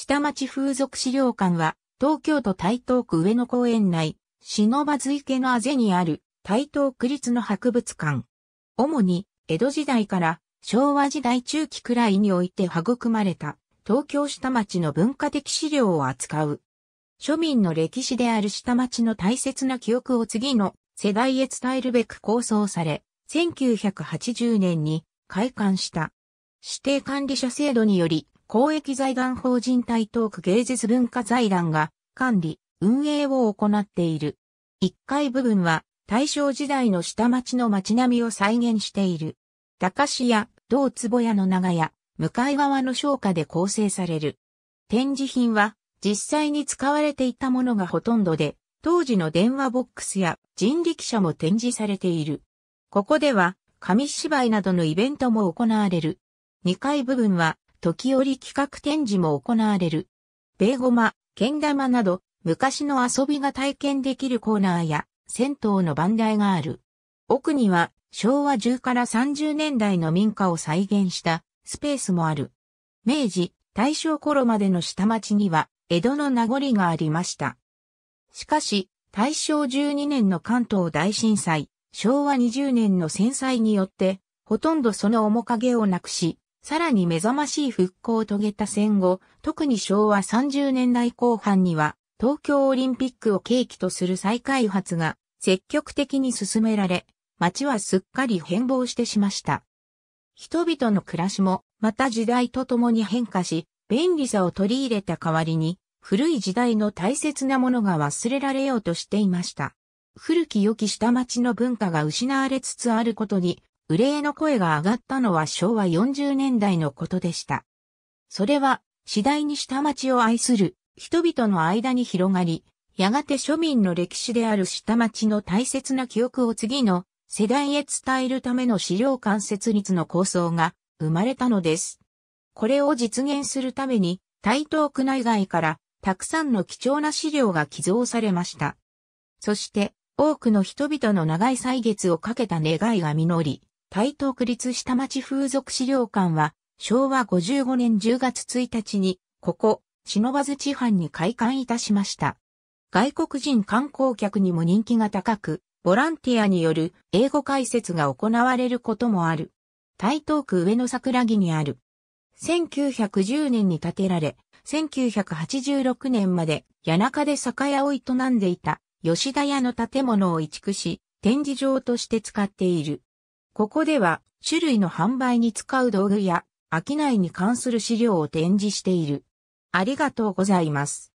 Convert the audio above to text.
下町風俗資料館は、東京都台東区上野公園内、忍ばず池のあぜにある台東区立の博物館。主に、江戸時代から昭和時代中期くらいにおいて育まれた、東京下町の文化的資料を扱う。庶民の歴史である下町の大切な記憶を次の世代へ伝えるべく構想され、1980年に開館した。指定管理者制度により公益財団法人台東区芸術文化財団が管理、運営を行っている。1階部分は大正時代の下町の町並みを再現している。高市や道坪屋の長屋、向かい側の商家で構成される。展示品は実際に使われていたものがほとんどで、当時の電話ボックスや人力車も展示されている。ここでは紙芝居などのイベントも行われる。2階部分は時折企画展示も行われる。ベーゴマ、け玉など、昔の遊びが体験できるコーナーや、銭湯の番台がある。奥には、昭和10から30年代の民家を再現したスペースもある。明治、大正頃までの下町には、江戸の名残がありました。しかし、大正12年の関東大震災、昭和20年の戦災によって、ほとんどその面影をなくし、さらに目覚ましい復興を遂げた戦後、特に昭和30年代後半には、東京オリンピックを契機とする再開発が積極的に進められ、街はすっかり変貌してしました。人々の暮らしもまた時代とともに変化し、便利さを取り入れた代わりに、古い時代の大切なものが忘れられようとしていました。古き良き下町の文化が失われつつあることに憂いの声が上がったのは昭和40年代のことでした。それは、次第に下町を愛する人々の間に広がり、やがて庶民の歴史である下町の大切な記憶を次の世代へ伝えるための資料間設立の構想が生まれたのです。これを実現するために、台東区内外からたくさんの貴重な資料が寄贈されました。そして、多くの人々の長い歳月をかけた願いが実り、台東区立下町風俗資料館は、昭和55年10月1日に、ここ、忍ばず地藩に開館いたしました。外国人観光客にも人気が高く、ボランティアによる英語解説が行われることもある。台東区上野桜木にある。1910年に建てられ、1986年まで谷中で酒屋を営んでいた吉田屋の建物を移築し、展示場として使っている。ここでは種類の販売に使う道具や商いに関する資料を展示している。ありがとうございます。